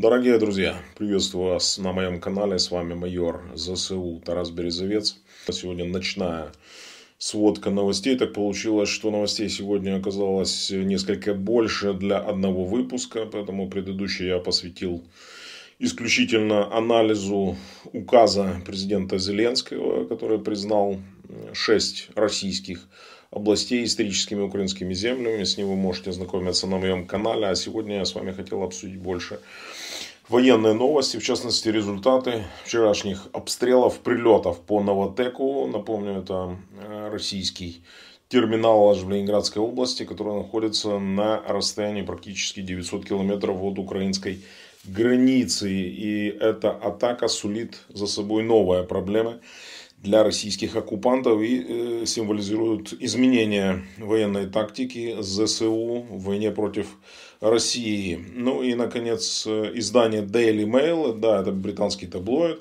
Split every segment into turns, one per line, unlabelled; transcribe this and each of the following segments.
Дорогие друзья, приветствую вас на моем канале. С вами майор ЗСУ Тарас Березовец. Сегодня ночная сводка новостей. Так получилось, что новостей сегодня оказалось несколько больше для одного выпуска, поэтому предыдущий я посвятил исключительно анализу указа президента Зеленского, который признал шесть российских областей историческими украинскими землями. С ним вы можете ознакомиться на моем канале. А сегодня я с вами хотел обсудить больше военные новости, в частности результаты вчерашних обстрелов, прилетов по Новотеку. Напомню, это э, российский терминал аж в Ленинградской области, который находится на расстоянии практически 900 километров от украинской границы. И эта атака сулит за собой новые проблемы для российских оккупантов и э, символизируют изменения военной тактики ЗСУ в войне против России. Ну и, наконец, э, издание Daily Mail, да, это британский таблоид,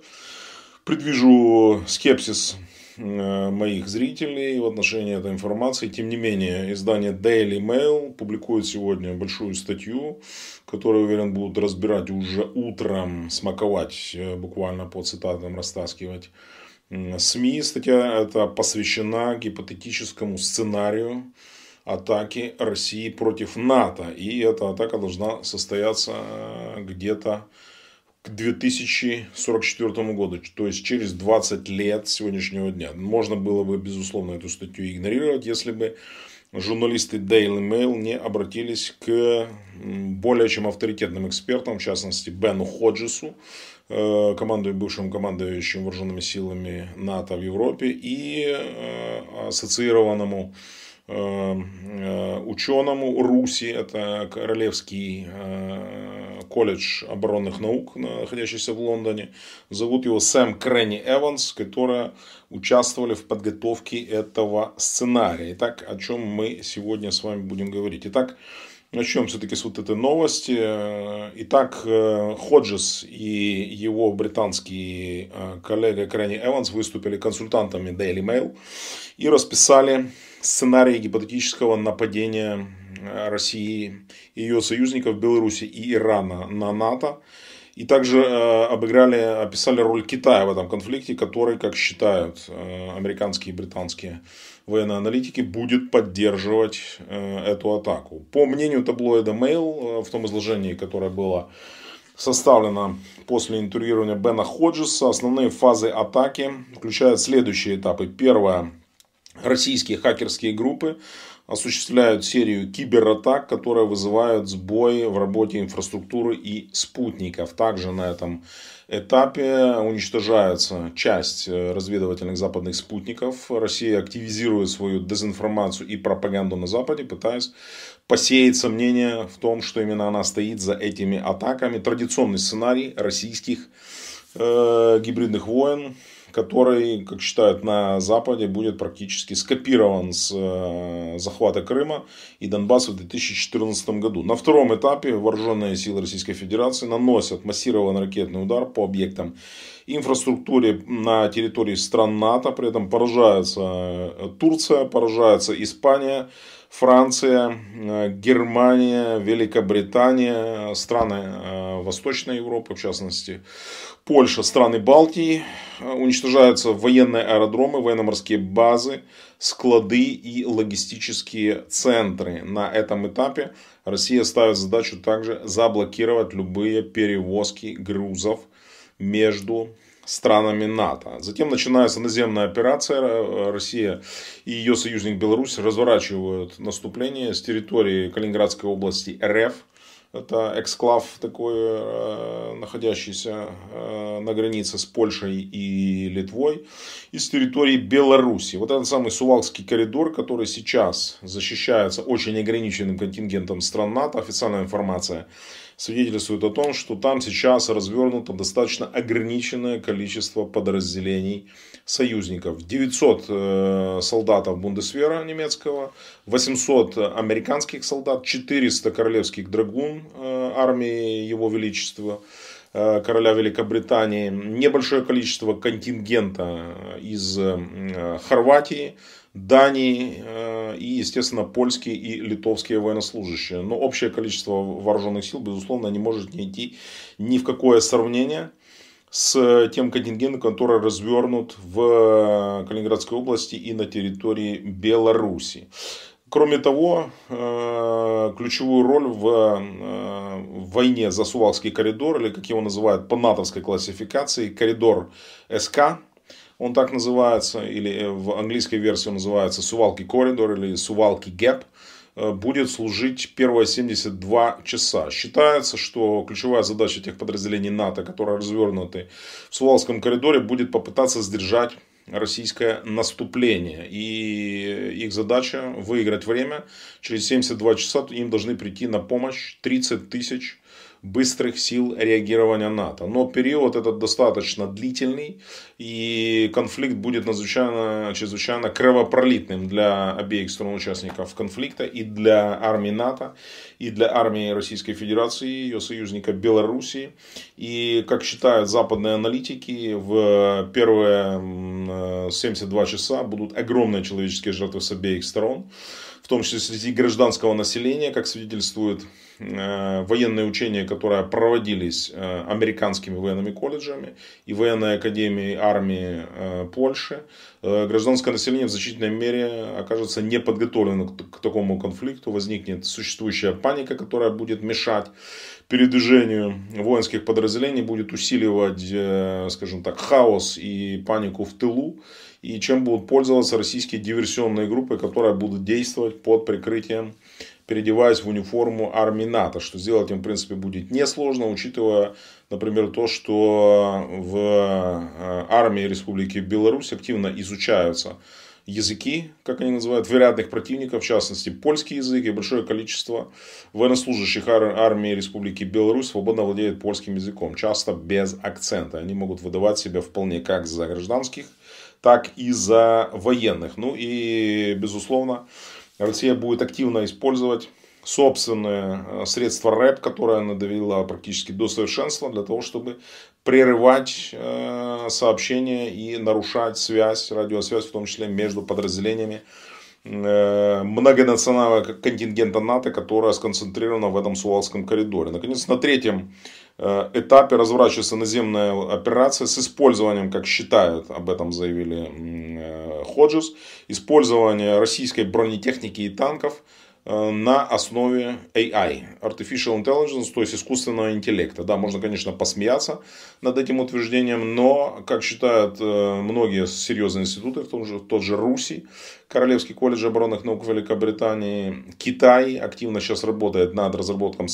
предвижу скепсис Э, моих зрителей в отношении этой информации. Тем не менее, издание Daily Mail публикует сегодня большую статью, которую, уверен, будут разбирать уже утром, смаковать, э, буквально по цитатам растаскивать. СМИ, статья эта посвящена гипотетическому сценарию атаки России против НАТО. И эта атака должна состояться э, где-то к 2044 году, то есть через 20 лет сегодняшнего дня. Можно было бы, безусловно, эту статью игнорировать, если бы журналисты Daily Mail не обратились к более чем авторитетным экспертам, в частности Бену Ходжесу, э, командуя, бывшим командующим вооруженными силами НАТО в Европе и э, ассоциированному э, ученому Руси, это королевский колледж оборонных наук, находящийся в Лондоне. Зовут его Сэм Кренни Эванс, которые участвовали в подготовке этого сценария. Итак, о чем мы сегодня с вами будем говорить. Итак, начнем все-таки с вот этой новости. Итак, э, Ходжес и его британский э, коллега Кренни Эванс выступили консультантами Daily Mail и расписали сценарий гипотетического нападения России, ее союзников Беларуси и Ирана на НАТО. И также э, обыграли, описали роль Китая в этом конфликте, который, как считают э, американские и британские военные аналитики, будет поддерживать э, эту атаку. По мнению таблоида Mail, в том изложении, которое было составлено после интервьюирования Бена Ходжеса. Основные фазы атаки включают следующие этапы. Первое. Российские хакерские группы осуществляют серию кибератак, которые вызывают сбои в работе инфраструктуры и спутников. Также на этом этапе уничтожается часть э, разведывательных западных спутников. Россия активизирует свою дезинформацию и пропаганду на Западе, пытаясь посеять сомнения в том, что именно она стоит за этими атаками. Традиционный сценарий российских э, гибридных войн который, как считают на Западе, будет практически скопирован с э, захвата Крыма и Донбасса в 2014 году. На втором этапе вооруженные силы Российской Федерации наносят массированный ракетный удар по объектам инфраструктуре на территории стран НАТО. При этом поражается э, Турция, поражается Испания, Франция, э, Германия, Великобритания, страны э, Восточной Европы, в частности, Польша, страны Балтии. Уничтожаются военные аэродромы, военно-морские базы, склады и логистические центры. На этом этапе Россия ставит задачу также заблокировать любые перевозки грузов – между странами НАТО. Затем начинается наземная операция. Э, Россия и ее союзник Беларусь разворачивают наступление с территории Калининградской области РФ. Это эксклав такой, э, находящийся э, на границе с Польшей и Литвой. И с территории Беларуси. Вот этот самый Сувалский коридор, который сейчас защищается очень ограниченным контингентом стран НАТО. Официальная информация свидетельствует о том, что там сейчас развернуто достаточно ограниченное количество подразделений союзников. 900 э, солдатов Бундесвера немецкого, 800 американских солдат, 400 королевских драгун э, армии Его Величества – Э, короля Великобритании, небольшое количество контингента из э, Хорватии, Дании э, и, естественно, польские и литовские военнослужащие. Но общее количество вооруженных сил, безусловно, не может не идти ни в какое сравнение с тем контингентом, который развернут в Калининградской области и на территории Беларуси. Кроме того, э, ключевую роль э, в войне за Сувалский коридор, или как его называют по натовской классификации, коридор СК, он так называется, или э, в английской версии он называется Сувалки коридор или Сувалки гэп, будет служить первые 72 часа. Считается, что ключевая задача тех подразделений НАТО, которые развернуты в Сувалском коридоре, будет попытаться сдержать российское наступление. И их задача выиграть время. Через 72 часа им должны прийти на помощь 30 тысяч быстрых сил реагирования НАТО. Но период этот достаточно длительный, и конфликт будет чрезвычайно, чрезвычайно кровопролитным для обеих сторон участников конфликта и для армии НАТО, и для армии Российской Федерации, ее союзника Белоруссии. И, как считают западные аналитики, в первые 72 часа будут огромные человеческие жертвы с обеих сторон, в том числе среди гражданского населения, как свидетельствует э, военные учения, которые проводились э, американскими военными колледжами и военной академией армии э, Польши, гражданское население в значительной мере окажется неподготовлено к такому конфликту, возникнет существующая паника, паника, которая будет мешать передвижению воинских подразделений, будет усиливать, э, скажем так, хаос и панику в тылу, и чем будут пользоваться российские диверсионные группы, которые будут действовать под прикрытием переодеваясь в униформу армии НАТО, что сделать им, в принципе, будет несложно, учитывая, например, то, что в э, армии Республики Беларусь активно изучаются языки, как они называют, вероятных противников, в частности, польский язык и большое количество военнослужащих армии Республики Беларусь свободно владеют польским языком, часто без акцента. Они могут выдавать себя вполне как за гражданских, так и за военных. Ну и, безусловно, Россия будет активно использовать собственное э, средство рэп, которое она довела практически до совершенства для того, чтобы прерывать э, сообщения и нарушать связь, радиосвязь, в том числе между подразделениями э, многонационального контингента НАТО, которая сконцентрирована в этом Сувалском коридоре. Наконец, на третьем этапе разворачивается наземная операция с использованием, как считают, об этом заявили Ходжес, использование российской бронетехники и танков – Э, на основе AI, Artificial Intelligence, то есть искусственного интеллекта. Да, можно, конечно, посмеяться над этим утверждением, но, как считают э, многие серьезные институты, в том же, тот же РУСИ, Королевский колледж оборонных наук Великобритании, Китай активно сейчас работает над разработкой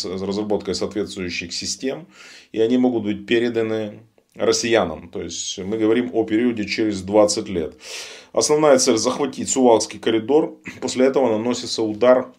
соответствующих систем, и они могут быть переданы россиянам. То есть мы говорим о периоде через 20 лет. Основная цель захватить Сувалский коридор. После этого наносится удар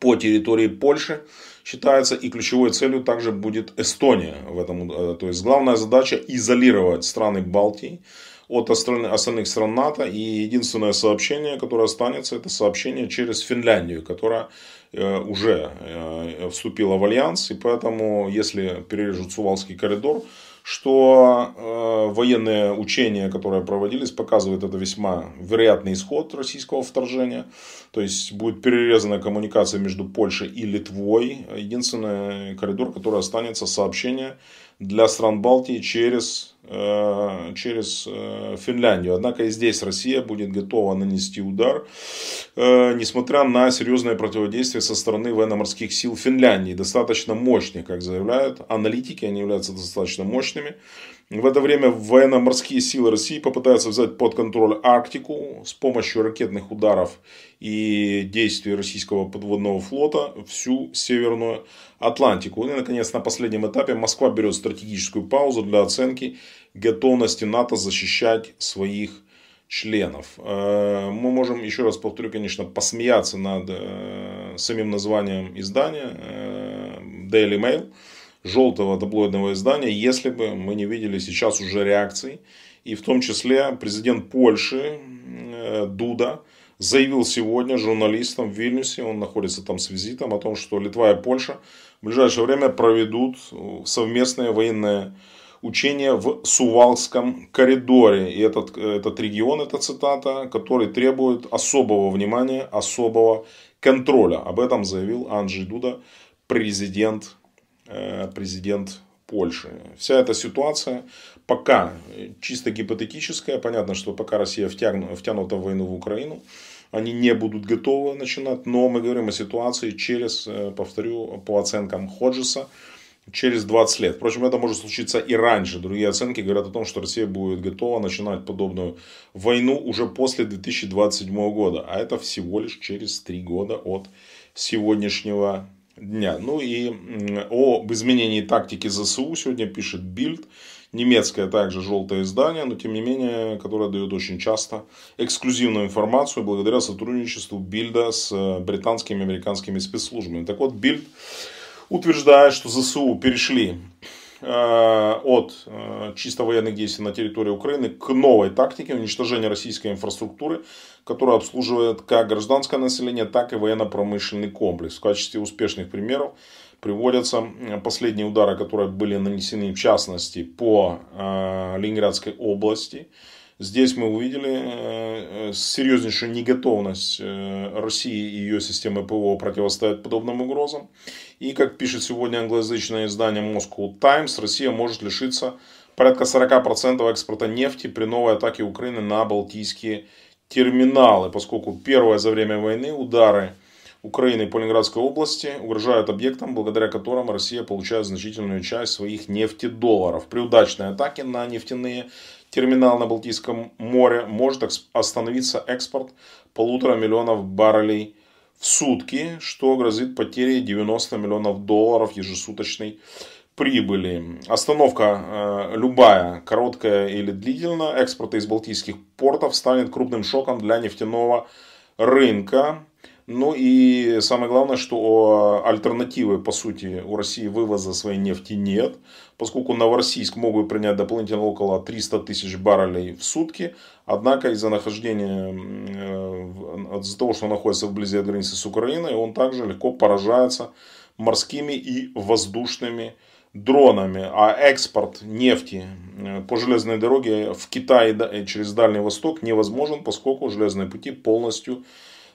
по территории Польши считается, и ключевой целью также будет Эстония. В этом, э, то есть главная задача изолировать страны Балтии от остальных остальных стран НАТО. И единственное сообщение, которое останется, это сообщение через Финляндию, которая э, уже э, вступила в альянс. И поэтому, если перережут Сувалский коридор, что э, военные учения, которые проводились, показывают это весьма вероятный исход российского вторжения. То есть будет перерезана коммуникация между Польшей и Литвой. Единственный коридор, который останется сообщение для стран Балтии через Э, через э, Финляндию. Однако и здесь Россия будет готова нанести удар, э, несмотря на серьезное противодействие со стороны военно-морских сил Финляндии. Достаточно мощные, как заявляют аналитики, они являются достаточно мощными. В это время военно-морские силы России попытаются взять под контроль Арктику с помощью ракетных ударов и действий российского подводного флота всю Северную Атлантику. Ну и, наконец, на последнем этапе Москва берет стратегическую паузу для оценки готовности НАТО защищать своих членов. Э, мы можем, еще раз повторю, конечно, посмеяться над э, самим названием издания э, Daily Mail – желтого таблоидного издания, если бы мы не видели сейчас уже реакций. И в том числе президент Польши э, Дуда заявил сегодня журналистам в Вильнюсе, он находится там с визитом, о том, что Литва и Польша в ближайшее время проведут э, совместное военное учения в Сувалском коридоре. И этот, э, этот регион, это цитата, который требует особого внимания, особого контроля. Об этом заявил Анджей Дуда, президент Э, президент Польши. Вся эта ситуация пока чисто гипотетическая. Понятно, что пока Россия втягну, втянута в войну в Украину, они не будут готовы начинать. Но мы говорим о ситуации через, э, повторю, по оценкам Ходжеса, через 20 лет. Впрочем, это может случиться и раньше. Другие оценки говорят о том, что Россия будет готова начинать подобную войну уже после 2027 года. А это всего лишь через 3 года от сегодняшнего дня. Ну и об изменении тактики ЗСУ сегодня пишет Бильд. Немецкое также желтое издание, но тем не менее, которое дает очень часто эксклюзивную информацию благодаря сотрудничеству Бильда с э, британскими и американскими спецслужбами. Так вот, Бильд утверждает, что ЗСУ перешли Э, от э, чисто военных действий на территории Украины к новой тактике уничтожения российской инфраструктуры, которая обслуживает как гражданское население, так и военно-промышленный комплекс. В качестве успешных примеров приводятся последние удары, которые были нанесены в частности по э, Ленинградской области – Здесь мы увидели э, э, серьезнейшую неготовность э, России и ее системы ПВО противостоять подобным угрозам. И, как пишет сегодня англоязычное издание Moscow Times, Россия может лишиться порядка 40% экспорта нефти при новой атаке Украины на Балтийские терминалы, поскольку первое за время войны удары – Украины и Полинградской области угрожают объектам, благодаря которым Россия получает значительную часть своих нефтедолларов. При удачной атаке на нефтяные терминалы на Балтийском море может остановиться экспорт полутора миллионов баррелей в сутки, что грозит потерей 90 миллионов долларов ежесуточной прибыли. Остановка э, любая, короткая или длительная, экспорта из балтийских портов станет крупным шоком для нефтяного рынка. Ну и самое главное, что альтернативы, по сути, у России вывоза своей нефти нет, поскольку Новороссийск мог бы принять дополнительно около 300 тысяч баррелей в сутки, однако из-за нахождения, э, из-за того, что он находится вблизи от границы с Украиной, он также легко поражается морскими и воздушными дронами, а экспорт нефти э, по железной дороге в Китай э, через Дальний Восток невозможен, поскольку железные пути полностью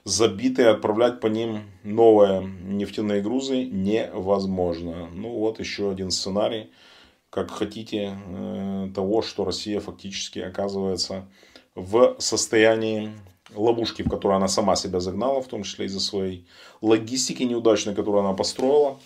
забитые, отправлять по ним новые нефтяные грузы невозможно. Ну вот еще один сценарий, как хотите, э, того, что Россия фактически оказывается в состоянии ловушки, в которую она сама себя загнала, в том числе из-за своей логистики неудачной, которую она построила.